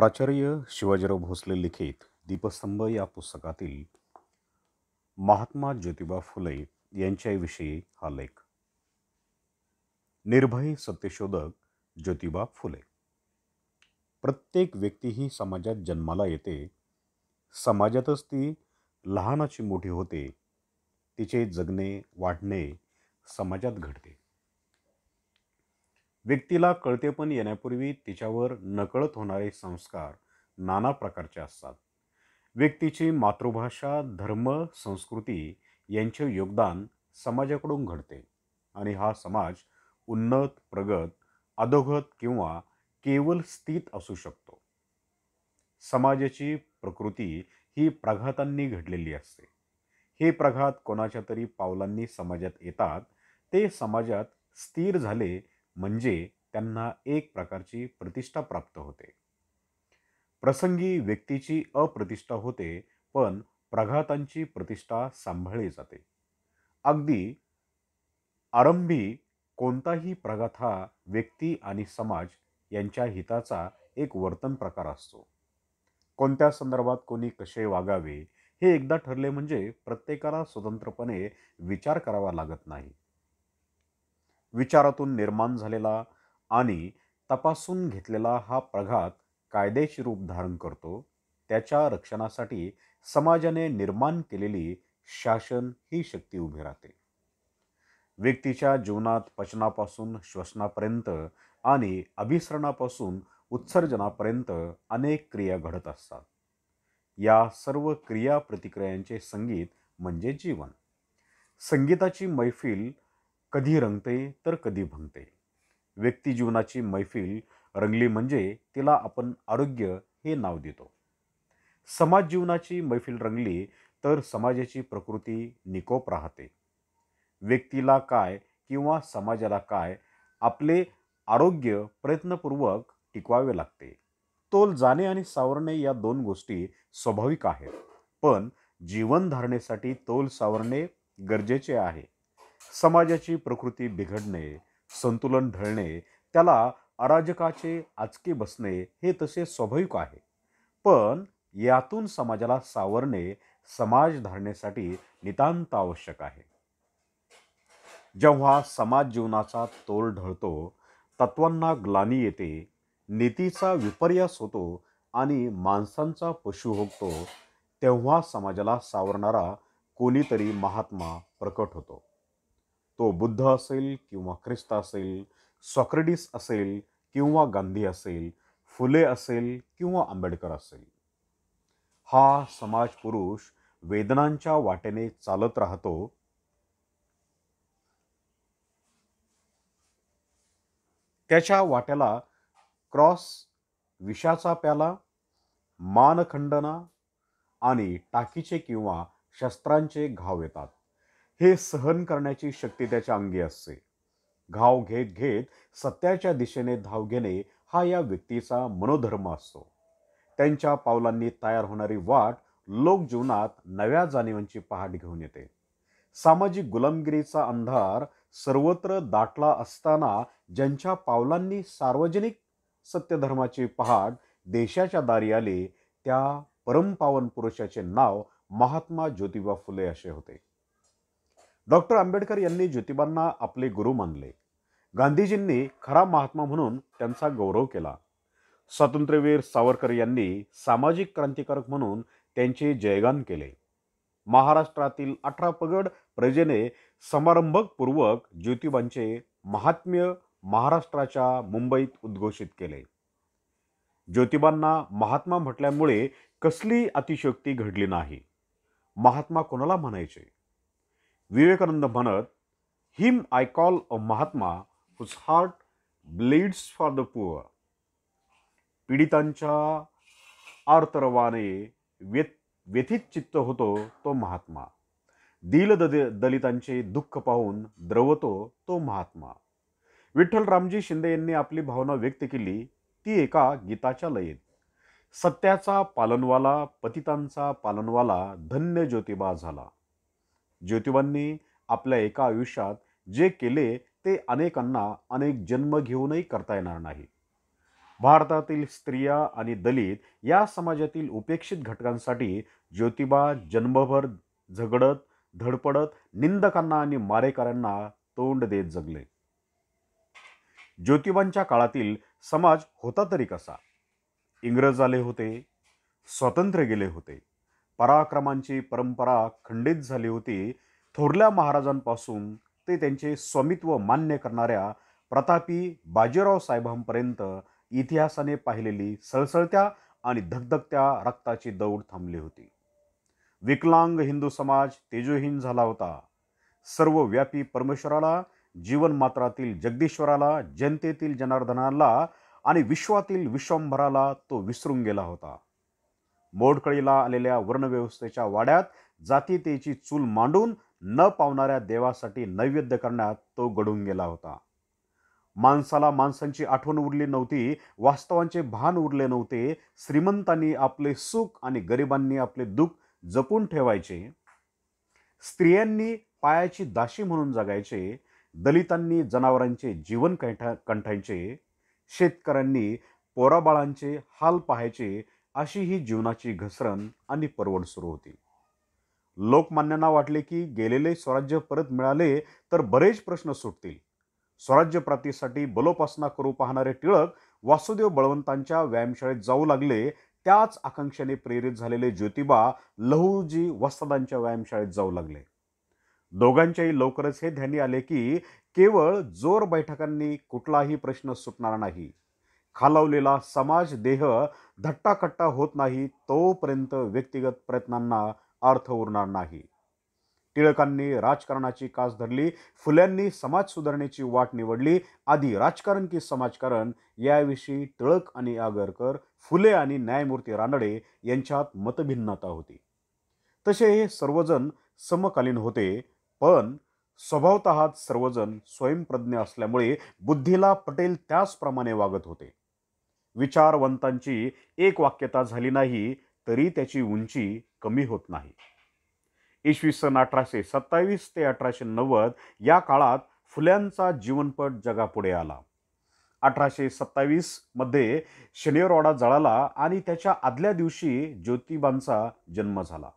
प्राचार्य शिवाजीराव भोसले लिखित दीपस्तंभ या पुस्तकातील महात्मा ज्योतिबा फुले यांच्याविषयी हा लेख निर्भय सत्यशोधक ज्योतिबा फुले प्रत्येक व्यक्ती ही समाजात जन्माला येते समाजातच ती लहानाची मोठी होते तिचे जगणे वाढणे समाजात घडते व्यक्तीला कळतेपण येण्यापूर्वी तिच्यावर नकळत होणारे संस्कार नाना प्रकारचे असतात व्यक्तीची मातृभाषा धर्म संस्कृती यांचे योगदान समाजाकडून घडते आणि हा समाज उन्नत प्रगत अधोगत किंवा केवळ स्थित असू शकतो समाजाची प्रकृती ही प्रघातांनी घडलेली असते हे प्रघात कोणाच्या तरी पावलांनी समाजात येतात ते समाजात स्थिर झाले म्हणजे त्यांना एक प्रकारची प्रतिष्ठा प्राप्त होते प्रसंगी व्यक्तीची अप्रतिष्ठा होते पण प्रघातांची प्रतिष्ठा सांभाळली जाते अगदी आरंभी कोणताही प्रघात हा व्यक्ती आणि समाज यांच्या हिताचा एक वर्तन प्रकार असतो कोणत्या संदर्भात कोणी कसे वागावे हे एकदा ठरले म्हणजे प्रत्येकाला स्वतंत्रपणे विचार करावा लागत नाही विचारातून निर्माण झालेला आणि तपासून घेतलेला हा प्रघात कायदेशीर रूप धारण करतो त्याच्या रक्षणासाठी समाजाने निर्माण केलेली शासन ही शक्ती उभी राहते व्यक्तीच्या जीवनात पचनापासून श्वसनापर्यंत आणि अभिसरणापासून उत्सर्जनापर्यंत अनेक क्रिया घडत असतात या सर्व क्रिया प्रतिक्रियांचे संगीत म्हणजे जीवन संगीताची मैफिल कधी रंगते तर कधी भंगते व्यक्तिजीवनाची मैफिल रंगली म्हणजे तिला आपण आरोग्य हे नाव देतो समाज जीवनाची मैफिल रंगली तर समाजाची प्रकृती निकोप राहते व्यक्तीला काय किंवा समाजाला काय आपले आरोग्य प्रयत्नपूर्वक टिकवावे लागते तोल जाणे आणि सावरणे या दोन गोष्टी स्वाभाविक आहेत पण जीवन धारणेसाठी तोल सावरणे गरजेचे आहे समाजाची प्रकृती बिघडणे संतुलन ढळणे त्याला अराजकाचे आचके बसणे हे तसे स्वाभाविक आहे पण यातून समाजाला सावरणे समाज धारणेसाठी नितांत आवश्यक आहे जेव्हा समाज जीवनाचा तोल ढळतो तत्वांना ग्लानी येते नीतीचा विपर्यास होतो आणि माणसांचा पशु होतो तेव्हा समाजाला सावरणारा कोणीतरी महात्मा प्रकट होतो तो बुद्ध असेल किंवा ख्रिस्त असेल सॉक्रेटिस असेल किंवा गांधी असेल फुले असेल किंवा आंबेडकर असेल हा समाज पुरुष वेदनांच्या वाटेने चालत राहतो त्याच्या वाट्याला क्रॉस विषाचा प्याला मानखंडना आणि टाकीचे किंवा शस्त्रांचे घाव येतात हे सहन करण्याची शक्ती त्याच्या अंगी असते घाव घेत घेत सत्याच्या दिशेने धाव घेणे हा या व्यक्तीचा मनोधर्म असतो त्यांच्या पावलांनी तयार होणारी वाट लोकजीवनात नव्या जाणीवांची पहाट घेऊन येते सामाजिक गुलामगिरीचा अंधार सर्वत्र दाटला असताना ज्यांच्या पावलांनी सार्वजनिक सत्यधर्माची पहाट देशाच्या दारी आली त्या परमपावन पुरुषाचे नाव महात्मा ज्योतिबा फुले असे होते डॉक्टर आंबेडकर यांनी ज्योतिबांना आपले गुरु मानले गांधीजींनी खरा महात्मा म्हणून त्यांचा गौरव केला स्वातंत्र्यवीर सावरकर यांनी सामाजिक क्रांतिकारक म्हणून त्यांचे जयगान केले महाराष्ट्रातील अठरा पगड प्रजेने समारंभकपूर्वक ज्योतिबांचे महात्म्य महाराष्ट्राच्या मुंबईत उद्घोषित केले ज्योतिबांना महात्मा म्हटल्यामुळे कसली अतिशक्ती घडली नाही महात्मा कोणाला म्हणायचे विवेकानंद म्हणत him I call a mahatma whose heart bleeds for the poor पीडितांच्या आर्तरवाने व्यत व्यथित चित्त होतो तो महात्मा दिल दलितांचे दुःख पाहून द्रवतो तो महात्मा विठ्ठल रामजी शिंदे यांनी आपली भावना व्यक्त केली ती एका गीताच्या लयीत सत्याचा पालनवाला पतितांचा पालनवाला धन्य ज्योतिबा झाला ज्योतिबांनी आपल्या एका आयुष्यात जे केले ते अनेकांना अनेक जन्म घेऊनही करता येणार नाही भारतातील स्त्रिया आणि दलित या समाजातील उपेक्षित घटकांसाठी ज्योतिबा जन्मभर झगडत धडपडत निंदकांना आणि मारेकऱ्यांना तोंड देत जगले ज्योतिबांच्या काळातील समाज होता तरी कसा इंग्रज आले होते स्वातंत्र्य गेले होते पराक्रमांची परंपरा खंडित झाली होती थोरल्या महाराजांपासून ते त्यांचे स्वामित्व मान्य करणाऱ्या प्रतापी बाजीराव साहेबांपर्यंत इतिहासाने पाहिलेली सळसळत्या आणि धगधगत्या रक्ताची दौड थांबली होती विकलांग हिंदू समाज तेजोहीन झाला होता सर्वव्यापी परमेश्वराला जीवनमात्रातील जगदीश्वराला जनतेतील जनार्दनाला आणि विश्वातील विश्वंभराला तो विसरून गेला होता मोडकळीला आलेल्या वर्णव्यवस्थेच्या वाड्यात जातीतेची चूल मांडून न पावणाऱ्या देवासाठी नैवेद्य करण्यात तो घडून गेला होता माणसाला माणसांची आठवण उरली नव्हती वास्तवांचे भान उरले नव्हते श्रीमंतांनी आपले सुख आणि गरिबांनी आपले दुःख जपून ठेवायचे स्त्रियांनी पायाची दाशी म्हणून जगायचे दलितांनी जनावरांचे जीवन कंठा कंठायचे शेतकऱ्यांनी पोराबाळांचे हाल पाहायचे अशी ही जीवनाची घसरण आणि परवड सुरू होती लोकमान्यांना वाटले की गेलेले स्वराज्य परत मिळाले तर बरेच प्रश्न सुटतील स्वराज्यप्राप्तीसाठी बलोपासना करू पाहणारे टिळक वासुदेव बळवंतांच्या व्यायामशाळेत जाऊ लागले त्याच आकांक्षेने प्रेरित झालेले ज्योतिबा लहूजी वस्तादांच्या व्यायामशाळेत जाऊ लागले दोघांच्याही लवकरच हे ध्यानी आले की केवळ जोर बैठकांनी कुठलाही प्रश्न सुटणार नाही खालावलेला समाज देह धट्टाकट्टा होत नाही तोपर्यंत व्यक्तिगत प्रयत्नांना अर्थ उरणार नाही टिळकांनी राजकारणाची कास धरली फुल्यांनी समाज सुधारणेची वाट निवडली आधी राजकारण की समाजकारण याविषयी टिळक आणि आगरकर फुले आणि न्यायमूर्ती रानडे यांच्यात मतभिन्नता होती तसे हे सर्वजण समकालीन होते पण स्वभावतः सर्वजण स्वयंप्रज्ञ असल्यामुळे बुद्धीला पटेल त्याचप्रमाणे वागत होते विचारवंतांची एक वाक्यता झाली नाही तरी त्याची उंची कमी होत नाही इसवी सन अठराशे सत्तावीस ते अठराशे नव्वद या काळात फुल्यांचा जीवनपट जगापुढे आला अठराशे सत्तावीसमध्ये शनिवारवाडा जळाला आणि त्याच्या आदल्या दिवशी ज्योतिबांचा जन्म झाला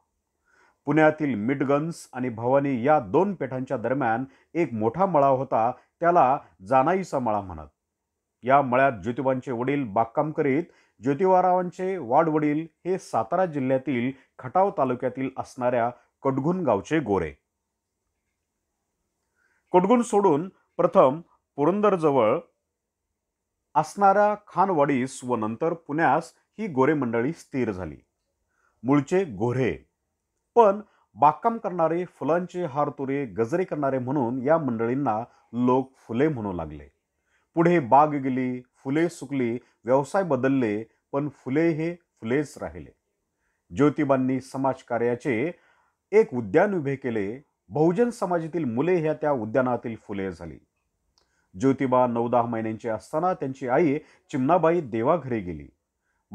पुण्यातील मिडगन्स आणि भवानी या दोन पेठांच्या दरम्यान एक मोठा मळा होता त्याला जानाईचा मळा म्हणत या मळ्यात ज्योतिबांचे वडील बागकाम करीत ज्योतिबारावांचे वाडवडील हे सातारा जिल्ह्यातील खटाव तालुक्यातील असणाऱ्या कडगुण गावचे गोरे कडगुण सोडून प्रथम पुरंदरजवळ असणाऱ्या खानवाडीस व नंतर पुण्यास ही गोरे मंडळी स्थिर झाली मूळचे गोरे पण बागकाम करणारे फुलांचे हार तुरे गजरे करणारे म्हणून या मंडळींना लोक फुले म्हणू लागले पुढे बाग गेली फुले सुकली व्यवसाय बदलले पण फुले हे फुलेच राहिले ज्योतिबांनी समाजकार्याचे एक उद्यान उभे केले बहुजन समाजातील मुले ह्या त्या उद्यानातील फुले झाली ज्योतिबा नऊ दहा महिन्यांची असताना त्यांची आई चिमणाबाई देवाघरी गेली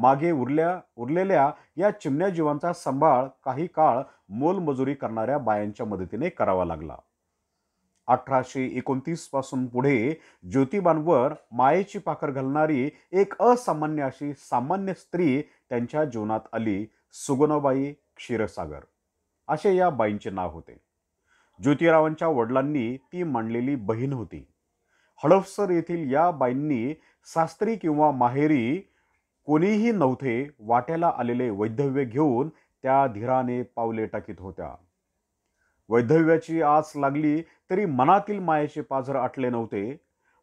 मागे उरल्या उरलेल्या या चिमण्या जीवांचा सांभाळ काही काळ मोलमजुरी करणाऱ्या बायांच्या मदतीने करावा लागला अठराशे एकोणतीसपासून पुढे ज्योतिबांवर मायेची पाखर घालणारी एक असामान्य अशी सामान्य स्त्री त्यांच्या जीवनात आली सुगुणाबाई क्षीरसागर असे या बाईंचे नाव होते ज्योतिरावांच्या वडिलांनी ती मांडलेली बहीण होती हळफसर येथील या बाईंनी शास्त्री किंवा माहेरी कोणीही नव्हते वाट्याला आलेले वैधव्य घेऊन त्या धीराने पावले टाकीत होत्या वैधव्याची आस लागली तरी मनातील मायेचे पाझर आटले नव्हते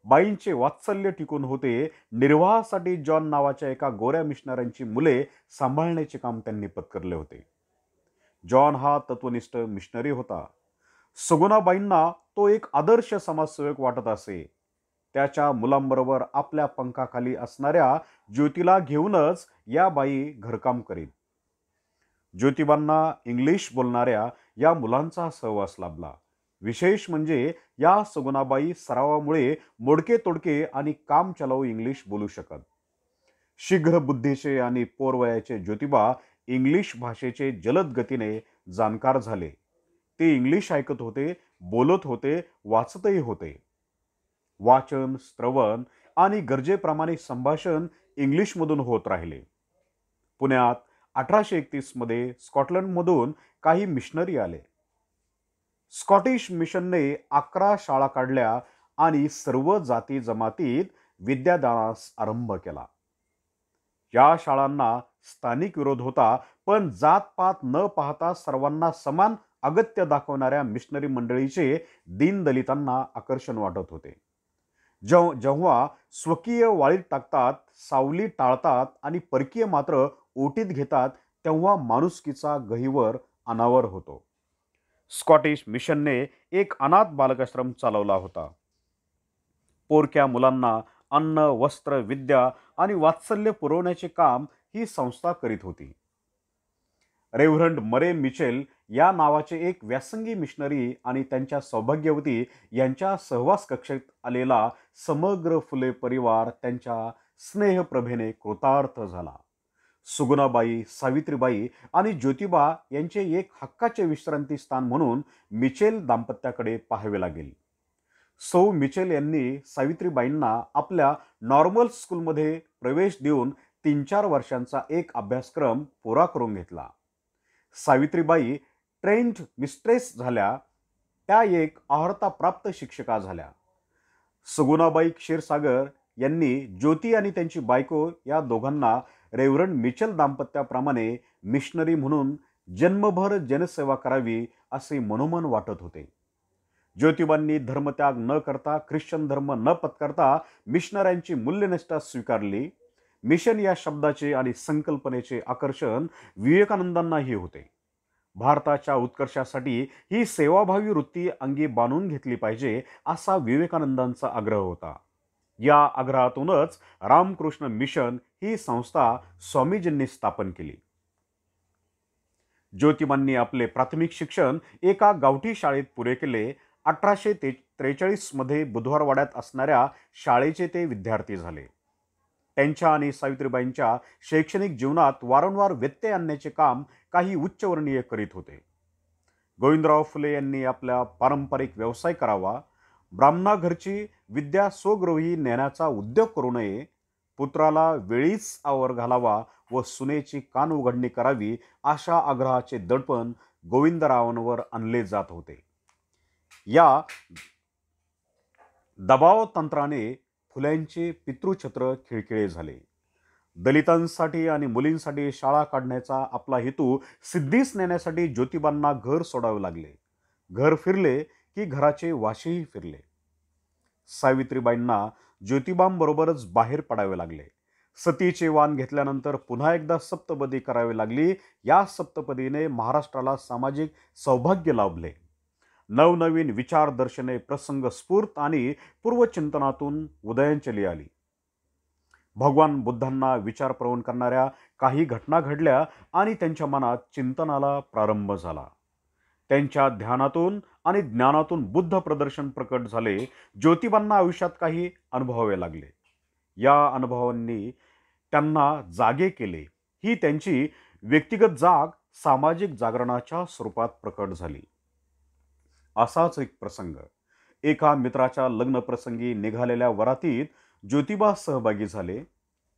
बाईंचे वात्सल्य टिकून होते निर्वाहासाठी जॉन नावाच्या एका गोऱ्या मिशनऱ्यांची मुले सांभाळण्याचे काम त्यांनी पत्करले होते जॉन हा तत्वनिष्ठ मिशनरी होता सगुणाबाईंना तो एक आदर्श समाजसेवक वाटत असे त्याच्या मुलांबरोबर आपल्या पंखाखाली असणाऱ्या ज्योतीला घेऊनच या बाई घरकाम करीत ज्योतिबांना इंग्लिश बोलणाऱ्या या मुलांचा सहवास लाभला विशेष म्हणजे या सगुणाबाई सरावामुळे मोडके तोडके आणि काम चलाऊ इंग्लिश बोलू शकत शीघ्र बुद्धीचे आणि पोरवयाचे ज्योतिबा इंग्लिश भाषेचे जलद गतीने जाणकार झाले ते इंग्लिश ऐकत होते बोलत होते वाचतही होते वाचन श्रवण आणि गरजेप्रमाणे संभाषण इंग्लिशमधून होत राहिले पुण्यात अठराशे मध्ये स्कॉटलंडमधून काही मिशनरी आले स्कॉटिश मिशनने अकरा शाळा काढल्या आणि सर्व जाती जमातीत विद्यादानास आरंभ केला या शाळांना स्थानिक विरोध होता पण जातपात न पाहता सर्वांना समान अगत्य दाखवणाऱ्या मिशनरी मंडळीचे दीनदलितांना आकर्षण वाटत होते जेव्हा स्वकीय वाळीत टाकतात सावली टाळतात आणि परकीय मात्र ओटीत घेतात तेव्हा माणुसकीचा गहिवर अनावर होतो स्कॉटिश मिशनने एक अनाथ बालकाश्रम चालवला होता पोरक्या मुलांना अन्न वस्त्र विद्या आणि वात्सल्य पुरवण्याचे काम ही संस्था करीत होती रेव्हरंड मरे मिचेल या नावाचे एक व्यासंगी मिशनरी आणि त्यांच्या सौभाग्यवती यांच्या सहवास कक्षेत आलेला समग्र फुले परिवार त्यांच्या स्नेहप्रभेने कृतार्थ झाला सुगुणाबाई सावित्रीबाई आणि ज्योतिबा यांचे एक हक्काचे विश्रांती स्थान म्हणून मिचेल दाम्पत्याकडे पाहावे लागेल सौ मिचेल यांनी सावित्रीबाईंना आपल्या नॉर्मल स्कूलमध्ये प्रवेश देऊन तीन चार वर्षांचा एक अभ्यासक्रम पुरा करून घेतला सावित्रीबाई ट्रेंड मिस्ट्रेस झाल्या त्या एक प्राप्त शिक्षिका झाल्या सुगुणाबाई क्षीरसागर यांनी ज्योती आणि त्यांची बायको या दोघांना रेव्हरंड मिचल दाम्पत्याप्रमाणे मिशनरी म्हणून जन्मभर जनसेवा करावी असे मनोमन वाटत होते ज्योतिबांनी धर्मत्याग न करता ख्रिश्चन धर्म न पत्करता मिशनऱ्यांची मूल्यनिष्ठा स्वीकारली मिशन या शब्दाचे आणि संकल्पनेचे आकर्षण विवेकानंदांनाही होते भारताच्या उत्कर्षासाठी ही सेवाभावी वृत्ती अंगी बांधून घेतली पाहिजे असा विवेकानंदांचा आग्रह होता या आग्रहातूनच रामकृष्ण मिशन ही संस्था स्वामीजींनी स्थापन केली ज्योतिबांनी आपले प्राथमिक शिक्षण एका गावठी शाळेत पुरे केले अठराशे ते त्रेचाळीसमध्ये बुधवारवाड्यात असणाऱ्या शाळेचे ते विद्यार्थी झाले त्यांच्या आणि सावित्रीबाईंच्या शैक्षणिक जीवनात वारंवार व्यत्यय आणण्याचे काम काही उच्चवर्णीय करीत होते गोविंदराव फुले यांनी आपला पारंपरिक व्यवसाय करावा ब्राह्मणाघरची विद्या स्वगृही नेण्याचा उद्योग करू नये पुत्राला वेळीच आवर घालावा व सुनेची कान उघडणी करावी अशा आग्रहाचे दडपण गोविंदरावांवर आणले जात होते या दबाव तंत्राने फुल्यांचे पितृछत्र खिळखिळे झाले दलितांसाठी आणि मुलींसाठी शाळा काढण्याचा आपला हेतू सिद्धीस नेण्यासाठी ज्योतिबांना घर सोडावे लागले घर फिरले की घराचे वाशीही फिरले सावित्रीबाईंना ज्योतिबांबरोबरच बाहेर पडावे लागले सतीचे वान घेतल्यानंतर पुन्हा एकदा सप्तपदी करावी लागली या सप्तपदीने महाराष्ट्राला सामाजिक सौभाग्य लाभले नवनवीन विचारदर्शने प्रसंग स्फूर्त आणि पूर्वचिंतनातून उदयांचली आली भगवान बुद्धांना विचार प्रवण करणाऱ्या काही घटना घडल्या आणि त्यांच्या मनात चिंतनाला प्रारंभ झाला त्यांच्या ध्यानातून आणि ज्ञानातून बुद्ध प्रदर्शन प्रकट झाले ज्योतिबांना आयुष्यात काही अनुभवावे लागले या अनुभवांनी त्यांना जागे केले ही त्यांची व्यक्तिगत जाग सामाजिक जागरणाच्या स्वरूपात प्रकट झाली असाच एक प्रसंग एका मित्राच्या लग्नप्रसंगी निघालेल्या वरातीत ज्योतिबा सहभागी झाले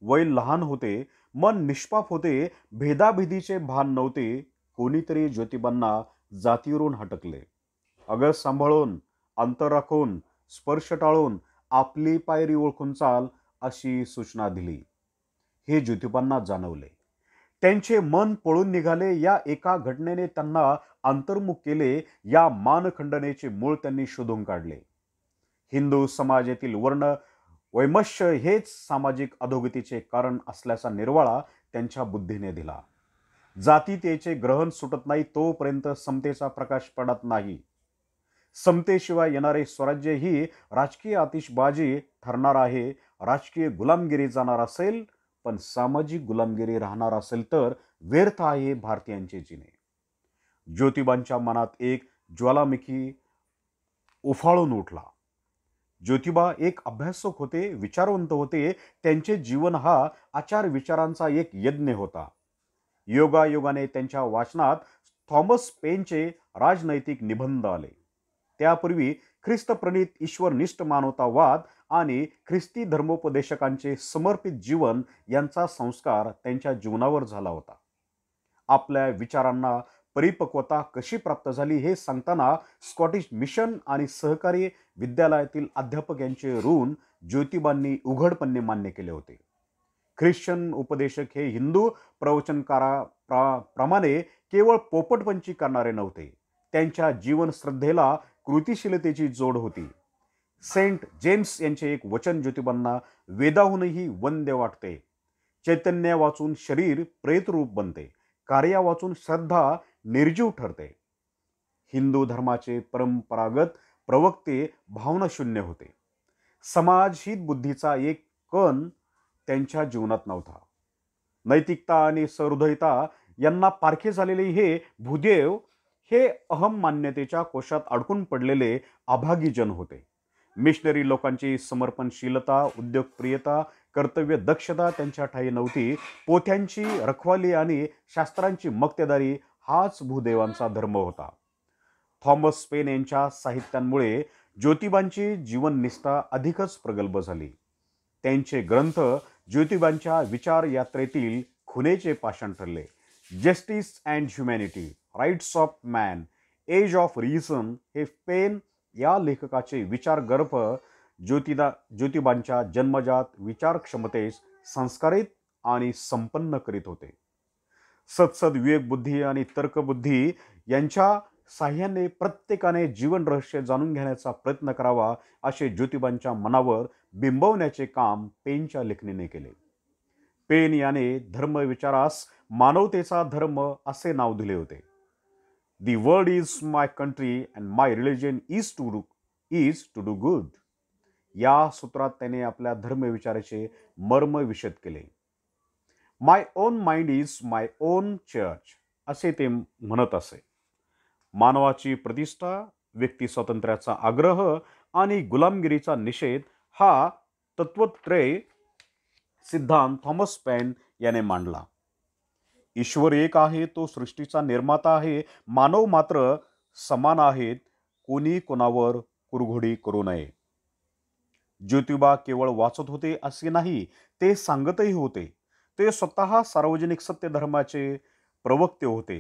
वय लहान होते मन निष्पाप होते भेदाभेदीचे भान नव्हते कोणीतरी ज्योतिबांना जातीवरून हटकले अगस सांभाळून अंतर राखून स्पर्श टाळून आपली पायरी ओळखून चाल अशी सूचना दिली हे ज्योतिबांना जाणवले त्यांचे मन पळून निघाले या एका घटनेने त्यांना अंतर्मुख केले या मानखंडनेचे मूळ त्यांनी शोधून काढले हिंदू समाजातील वर्ण वैमश्य हेच सामाजिक अधोगतीचे कारण असल्याचा निर्वाळा त्यांच्या बुद्धीने दिला जातीतेचे ग्रहण सुटत नाही तोपर्यंत समतेचा प्रकाश पडत नाही समतेशिवाय येणारे स्वराज्य ही राजकीय आतिषबाजी ठरणार आहे राजकीय गुलामगिरी जाणार असेल पण सामाजिक गुलामगिरी राहणार असेल तर व्यर्थ आहे भारतीयांचे जिने ज्योतिबांच्या मनात एक ज्वालामुखी उफाळून उठला ज्योतिबा एक अभ्यासक होते विचारवंत होते त्यांचे जीवन हा आचार विचारांचा एक यज्ञ होता योगायोगाने त्यांच्या वाचनात थॉमस पेनचे राजनैतिक निबंध आले त्यापूर्वी ख्रिस्तप्रणित ईश्वरनिष्ठ मानवतावाद आणि ख्रिस्ती धर्मोपदेशकांचे समर्पित जीवन यांचा संस्कार त्यांच्या जीवनावर झाला होता आपल्या विचारांना परिपक्वता कशी प्राप्त झाली हे सांगताना स्कॉटिश मिशन आणि सहकारी विद्यालयातील अध्यापक यांचे ऋण ज्योतिबांनी उघडपणे मान्य केले होते ख्रिश्चन उपदेशक हे हिंदू प्रवचनकारा प्रा प्रमाणे केवळ पोपटपंची करणारे नव्हते त्यांच्या जीवन श्रद्धेला कृतिशीलतेची जोड होती सेंट जेम्स यांचे एक वचन ज्योतिबांना वेदाहूनही वंद्य वाटते चैतन्य वाचून शरीर प्रेतरूप बनते कार्या वाचून श्रद्धा निर्जीव ठरते हिंदू धर्माचे परंपरागत प्रवक्ते भावनाशून्य होते समाजहित बुद्धीचा एक कण त्यांच्या जीवनात नव्हता नैतिकता आणि सहृदयता यांना पारखे झालेले हे भूदेव हे अहम मान्यतेच्या कोशात अडकून पडलेले अभागीजन होते मिशनरी लोकांची समर्पणशीलता उद्योगप्रियता कर्तव्य दक्षता त्यांच्या ठाई नव्हती पोथ्यांची रखवाली आणि शास्त्रांची मक्तेदारी हाच भूदेवांचा धर्म होता थॉमस पेन यांच्या साहित्यांमुळे ज्योतिबांची जीवननिष्ठा अधिकच प्रगल्भ झाली त्यांचे ग्रंथ ज्योतिबांच्या विचार यात्रेतील खुनेचे पाषाण ठरले justice and humanity rights of man age of reason हे पेन या लेखकाचे विचार विचारगर्भ ज्योतिदा ज्योतिबांच्या जन्मजात विचारक्षमतेस संस्कारित आणि संपन्न करीत होते सत्सद विवेकबुद्धी आणि तर्कबुद्धी यांच्या साह्याने प्रत्येकाने जीवन रहस्य जाणून घेण्याचा प्रयत्न करावा असे ज्योतिबांच्या मनावर बिंबवण्याचे काम पेनच्या लेखणीने केले पेन याने धर्मविचारास मानवतेचा धर्म असे नाव दिले होते The world is my country and my religion is to do, is to do good. या सूत्रात त्याने आपल्या धर्मविचाराचे मर्म विशद केले my own mind is my own church असे ते म्हणत असे मानवाची प्रतिष्ठा व्यक्ती स्वातंत्र्याचा आग्रह आणि गुलामगिरीचा निषेध हा तत्वत्रय सिद्धांत थॉमस पेन याने मांडला ईश्वर एक आहे तो सृष्टीचा निर्माता आहे मानव मात्र समान आहेत कोणी कोणावर कुरघोडी करू नये ज्योतिबा केवळ वाचत होते असे नाही ते सांगतही होते ते स्वतः सार्वजनिक सत्य धर्माचे प्रवक्ते होते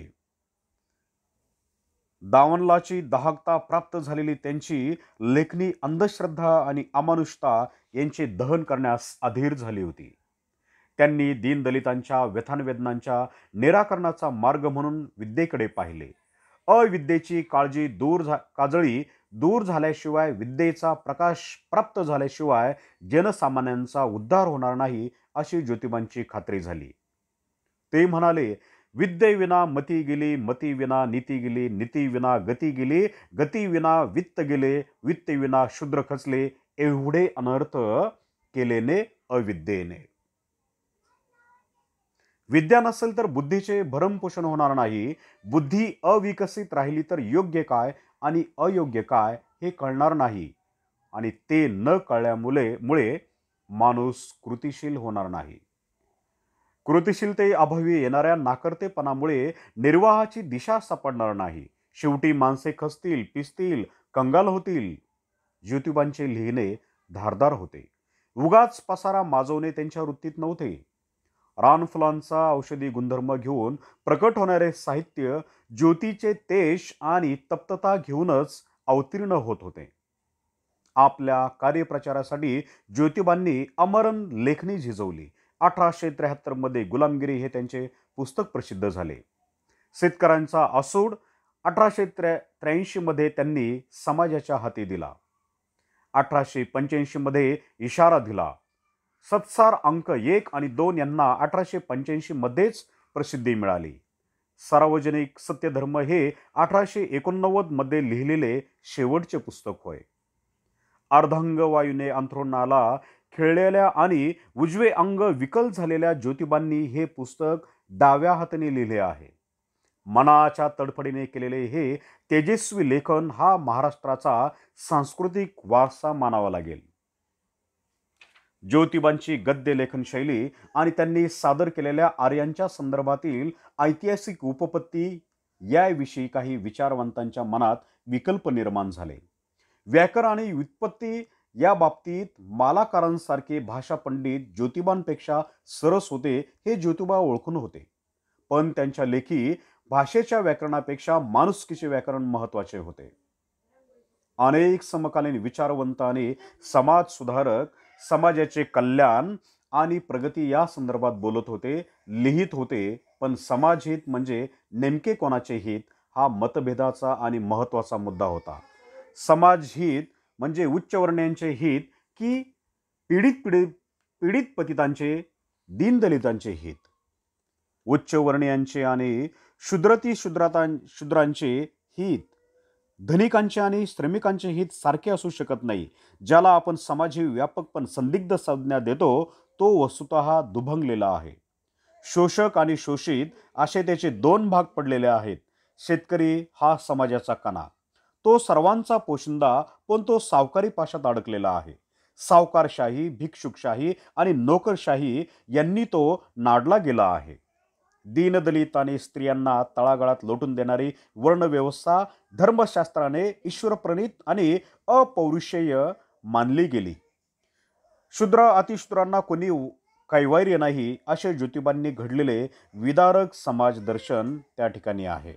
दावनलाची दाहकता प्राप्त झालेली त्यांची लेखणी अंधश्रद्धा आणि अमानुषता यांचे दहन करण्यास अधीर झाली होती त्यांनी दीनदलितांच्या व्यथानवेदनांच्या निराकरणाचा मार्ग म्हणून विद्येकडे पाहिले अविद्येची काळजी दूर झा काजळी दूर झाल्याशिवाय विद्येचा प्रकाश प्राप्त झाल्याशिवाय जनसामान्यांचा उद्धार होणार नाही अशी ज्योतिबांची खात्री झाली ते म्हणाले विद्येविना मती गेली मतीविना नीती गेली नीतीविना गती गेली गतीविना वित्त गेले वित्तविना शूद्र खचले एवढे अनर्थ केलेने अविद्येने विद्या नसेल तर बुद्धीचे भरमपोषण होणार नाही बुद्धी अविकसित राहिली तर योग्य काय आणि अयोग्य काय हे कळणार नाही आणि ते न कळल्यामुळे मुळे माणूस कृतिशील होणार नाही कृतिशीलते अभावी येणाऱ्या नाकर्तेपणामुळे निर्वाहाची दिशा सापडणार नाही शेवटी माणसे खसतील पिसतील कंगाल होतील ज्योतिबांचे लिहिणे धारदार होते उगाच पसारा माजवणे त्यांच्या वृत्तीत नव्हते रानफुलांचा औषधी गुणधर्म घेऊन प्रकट होणारे साहित्य ज्योतीचे तेश आणि तप्तता घेऊनच अवतीर्ण होत होते आपल्या कार्यप्रचारासाठी ज्योतिबांनी अमरण लेखणी झिजवली अठराशे त्र्याहत्तरमध्ये गुलामगिरी हे त्यांचे पुस्तक प्रसिद्ध झाले शेतकऱ्यांचा असूड अठराशे त्र्या त्र्याऐंशीमध्ये त्यांनी समाजाच्या हाती दिला अठराशे पंच्याऐंशीमध्ये इशारा दिला सत्सार अंक एक आणि दोन यांना अठराशे पंच्याऐंशीमध्येच प्रसिद्धी मिळाली सार्वजनिक सत्यधर्म हे अठराशे एकोणनव्वदमध्ये लिहिलेले शेवटचे पुस्तक होय अर्धांगवायूने अंथरुणाला खेळलेल्या आणि उजवे अंग विकल झालेल्या ज्योतिबांनी हे पुस्तक डाव्या हाताने लिहिले आहे मनाच्या तडफडीने केलेले हे तेजस्वी लेखन हा महाराष्ट्राचा सांस्कृतिक वारसा मानावा लागेल ज्योतिबांची गद्य लेखन शैली आणि त्यांनी सादर केलेल्या आर्यांच्या संदर्भातील ऐतिहासिक उपपत्ती याविषयी काही विचारवंतांच्या मनात विकल्प निर्माण झाले व्याकरण आणि व्युत्पत्ती या बाबतीत मालाकारांसारखे भाषा पंडित ज्योतिबांपेक्षा सरस होते हे ज्योतिबा ओळखून होते पण त्यांच्या लेखी भाषेच्या व्याकरणापेक्षा माणुसकीचे व्याकरण महत्त्वाचे होते अनेक समकालीन विचारवंतांनी समाज सुधारक समाजाचे कल्याण आणि प्रगती या संदर्भात बोलत होते लिहित होते पण समाजहित म्हणजे नेमके कोणाचे हित हा मतभेदाचा आणि महत्त्वाचा मुद्दा होता समाजहित म्हणजे उच्चवर्णीयांचे हित की पीडित पीडित पीडित पतितांचे दीनदलितांचे हित उच्चवर्णीयांचे आणि शुद्रती शूद्रातां शुद्रांचे हित धनिकांचे आणि श्रमिकांचे हित सारखे असू शकत नाही ज्याला आपण समाजी व्यापक पण संदिग्ध संज्ञा देतो तो वस्तुत दुभंगलेला आहे शोषक आणि शोषित असे त्याचे दोन भाग पडलेले आहेत शेतकरी हा समाजाचा कणा तो सर्वांचा पोशिंदा पण तो सावकारी पाशात अडकलेला आहे सावकारशाही भिक्षुकशाही आणि नोकरशाही यांनी तो नाडला गेला आहे दीनदलित आणि स्त्रियांना तळागाळात लोटून देणारी वर्णव्यवस्था धर्मशास्त्राने ईश्वरप्रणीत आणि अपौरुषेय मानली गेली शूद्र अतिशूद्रांना कोणी कैवारी नाही असे ज्योतिबांनी घडलेले विदारक समाज दर्शन त्या ठिकाणी आहे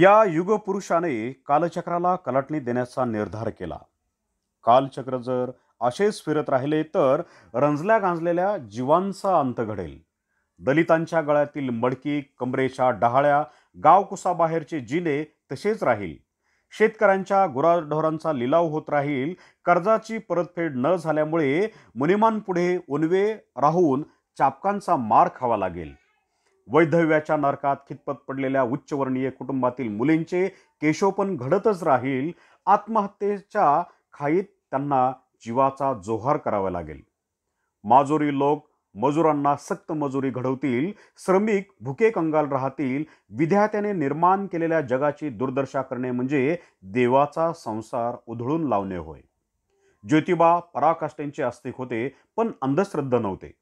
या युगपुरुषाने कालचक्राला कलाटणी देण्याचा निर्धार केला कालचक्र जर असेच फिरत राहिले तर रंजल्या गांजलेल्या जीवांचा अंत घडेल दलितांच्या गळ्यातील मडकी कमरेच्या डहाळ्या गावकुसाबाहेरचे जिने तसेच राहील शेतकऱ्यांच्या गुराढोरांचा लिलाव होत राहील कर्जाची परतफेड न झाल्यामुळे मुनिमानपुढे उनवे राहून चापकांचा मार खावा लागेल वैधव्याच्या नरकात खितपत पडलेल्या उच्चवर्णीय कुटुंबातील मुलींचे केशोपण घडतच राहील आत्महत्येच्या खाईत त्यांना जीवाचा जोहार करावा लागेल माजोरी लोक मजुरांना सक्त मजुरी घडवतील श्रमिक भुके कंगाल राहतील विद्यार्थ्याने निर्माण केलेल्या जगाची दुर्दशा करणे म्हणजे देवाचा संसार उधळून लावणे होय ज्योतिबा पराकाष्ठेंचे आस्तिक होते पण अंधश्रद्ध नव्हते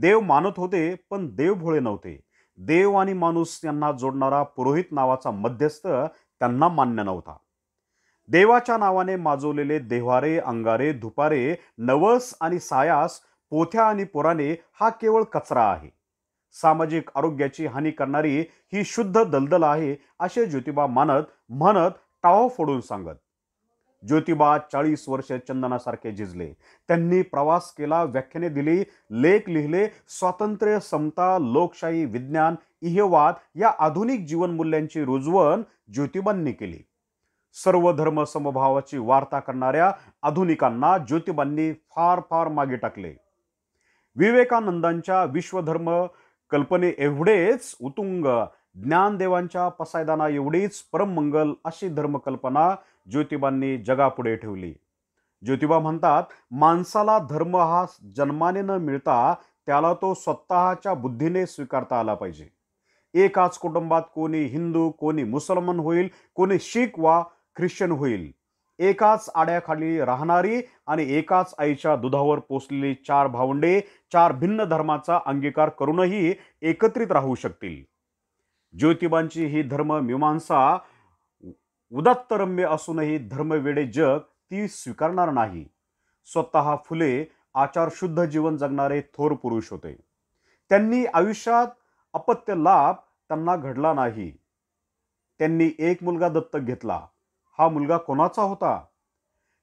देव मानत होते पण देव भोळे नव्हते देव आणि माणूस यांना जोडणारा पुरोहित नावाचा मध्यस्थ त्यांना मान्य नव्हता देवाच्या नावाने माजवलेले देव्हारे अंगारे धुपारे नवस आणि सायास पोथ्या आणि पुराणे हा केवळ कचरा आहे सामाजिक आरोग्याची हानी करणारी ही शुद्ध दलदल आहे असे ज्योतिबा मानत म्हणत टाव फोडून सांगत ज्योतिबा चाळीस वर्ष चंदनासारखे झिजले त्यांनी प्रवास केला व्याख्याने दिली लेख लिहिले स्वातंत्र्य समता लोकशाही विज्ञान इहवाद या आधुनिक जीवनमूल्यांची रुजवण ज्योतिबांनी केली सर्व धर्म समभावाची वार्ता करणाऱ्या आधुनिकांना ज्योतिबांनी फार फार मागे टाकले विवेकानंदांच्या विश्वधर्म कल्पने एवढेच उतुंग ज्ञानदेवांच्या पसायदाना एवढीच परममंगल अशी धर्मकल्पना ज्योतिबांनी जगापुढे ठेवली ज्योतिबा म्हणतात माणसाला धर्म हा जन्माने न मिळता त्याला तो स्वतःच्या बुद्धीने स्वीकारता आला पाहिजे एकाच कुटुंबात कोणी हिंदू कोणी मुसलमान होईल कोणी शीख वा ख्रिश्चन होईल एकाच आड्याखाली राहणारी आणि एकाच आईच्या दुधावर पोचलेली चार भावंडे चार भिन्न धर्माचा अंगीकार करूनही एकत्रित राहू शकतील ज्योतिबांची ही धर्म मीमांसा उदात्तरम्य असूनही धर्मवेडे जग ती स्वीकारणार नाही स्वतः फुले आचारशुद्ध जीवन जगणारे थोर पुरुष होते त्यांनी आयुष्यात अपत्य लाभ त्यांना घडला नाही त्यांनी एक मुलगा दत्तक घेतला हा मुलगा कोणाचा होता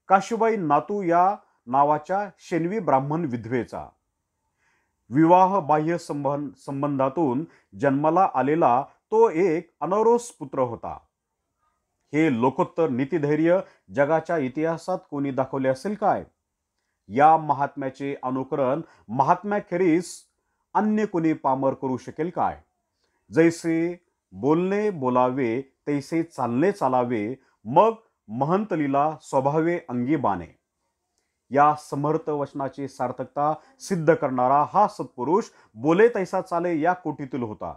काशीबाई नातू या नावाच्या शेनवी ब्राह्मण विधवेचा बाह्य संबंध संबंधातून जन्माला आलेला तो एक अनरोस पुत्र होता हे लोकोत्तर नीतिधैर्य जगाच्या इतिहासात कोणी दाखवले असेल काय या महात्म्याचे अनुकरण महात्म्याखेरीस अन्य कोणी पामर करू शकेल काय जैसे बोलणे बोलावे तैसे चालणे चालावे मग महंतलीला स्वभावे अंगी बाणे या समर्थ वचनाची सार्थकता सिद्ध करणारा हा सत्पुरुष बोले तैसा चाले या कोटीतील होता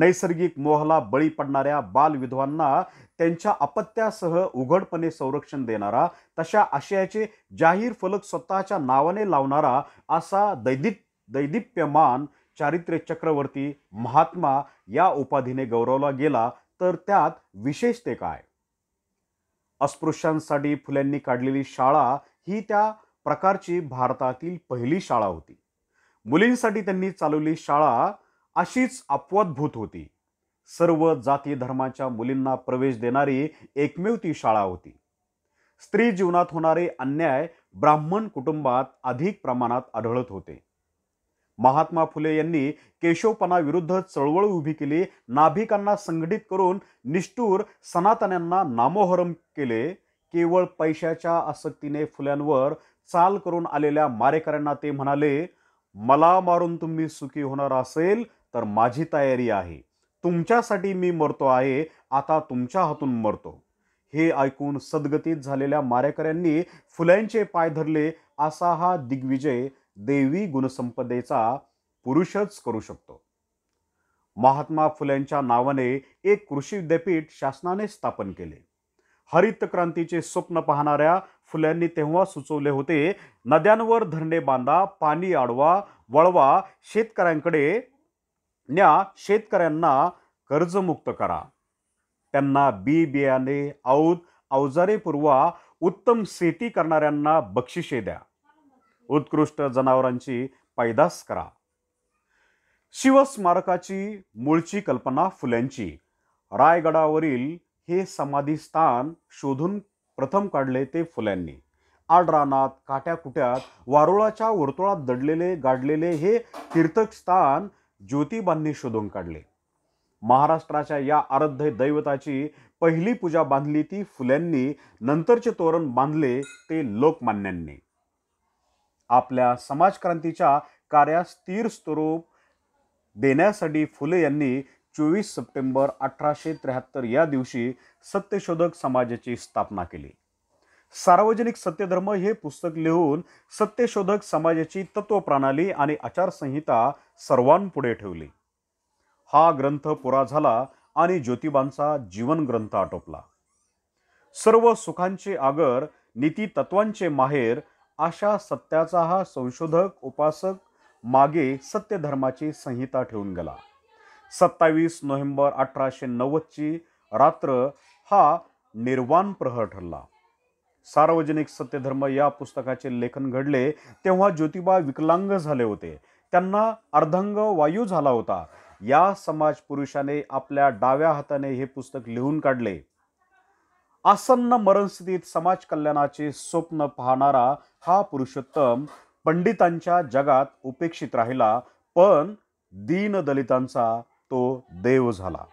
नैसर्गिक मोहला बळी पडणाऱ्या बालविधवांना त्यांच्या अपत्यासह उघडपणे संरक्षण देणारा तशा आशयाचे जाहीर फलक स्वतःच्या नावाने लावणारा असा दैदित दैदिप्यमान चारित्र्य चक्रवर्ती महात्मा या उपाधीने गौरवला गेला तर त्यात विशेष ते काय अस्पृश्यांसाठी फुल्यांनी काढलेली शाळा ही त्या प्रकारची भारतातील पहिली शाळा होती मुलींसाठी त्यांनी चालवली शाळा अशीच अपवादभूत होती सर्व जाती धर्माच्या मुलींना प्रवेश देणारी एकमेव ती शाळा होती स्त्री जीवनात होणारे अन्याय ब्राह्मण कुटुंबात अधिक प्रमाणात आढळत होते महात्मा फुले यांनी केशवपणाविरुद्ध चळवळ उभी केली नाभिकांना संघटित करून निष्ठूर सनातन्यांना नामोहरम केले केवळ पैशाच्या आसक्तीने फुल्यांवर चाल करून आलेल्या मारेकऱ्यांना ते म्हणाले मला मारून तुम्ही सुखी होणार असेल तर माझी तयारी आहे तुमच्यासाठी मी मरतो आहे आता तुमच्या हातून मरतो हे ऐकून सद्गतीत झालेल्या मारेकऱ्यांनी फुल्यांचे पाय धरले असा हा दिग्विजय देवी गुणसंपदेचा पुरुषच करू शकतो महात्मा फुल्यांच्या नावाने एक कृषी विद्यापीठ शासनाने स्थापन केले हरित क्रांतीचे स्वप्न पाहणाऱ्या फुल्यांनी तेव्हा सुचवले होते नद्यांवर धरणे बांधा पाणी आडवा वळवा शेतकऱ्यांकडे न्या शेतकऱ्यांना कर्जमुक्त करा त्यांना बी बियाणे औद अवजारे पुरवा उत्तम शेती करणाऱ्यांना बक्षिसे द्या उत्कृष्ट जनावरांची पैदास करा शिवस्मारकाची मूळची कल्पना फुल्यांची रायगडावरील हे समाधी स्थान शोधून प्रथम काढले ते फुल्यांनी आडरानात काट्याकुट्यात वारुळाच्या वर्तुळात दडलेले गाडलेले हे स्थान ज्योतिबांनी शोधून काढले महाराष्ट्राच्या या आराध्य दैवताची पहिली पूजा बांधली ती फुल्यांनी नंतरचे तोरण बांधले ते लोकमान्यांनी आपल्या समाजक्रांतीच्या कार्यास स्थिर स्वरूप देण्यासाठी फुले यांनी चोवीस सप्टेंबर अठराशे त्र्याहत्तर या दिवशी सत्यशोधक समाजाची स्थापना केली सार्वजनिक सत्यधर्म हे पुस्तक लिहून सत्यशोधक समाजाची तत्वप्रणाली आणि आचारसंहिता सर्वांपुढे ठेवली हा ग्रंथ पुरा झाला आणि ज्योतिबांचा जीवन ग्रंथ आटोपला सर्व सुखांचे आगर नीती तत्वांचे माहेर अशा सत्याचा हा संशोधक उपासक मागे सत्यधर्माची संहिता ठेवून गेला सत्तावीस नोव्हेंबर अठराशे नव्वदची रात्र हा निर्वाण प्रहर ठरला सार्वजनिक सत्यधर्म या पुस्तकाचे लेखन घडले तेव्हा ज्योतिबा विकलांग झाले होते त्यांना अर्धंग वायू झाला होता या समाज पुरुषाने आपल्या डाव्या हाताने हे पुस्तक लिहून काढले आसन्न मरणस्थितीत समाज कल्याणाचे स्वप्न पाहणारा हा पुरुषोत्तम पंडितांच्या जगात उपेक्षित राहिला पण दीनदलितांचा तो देव झाला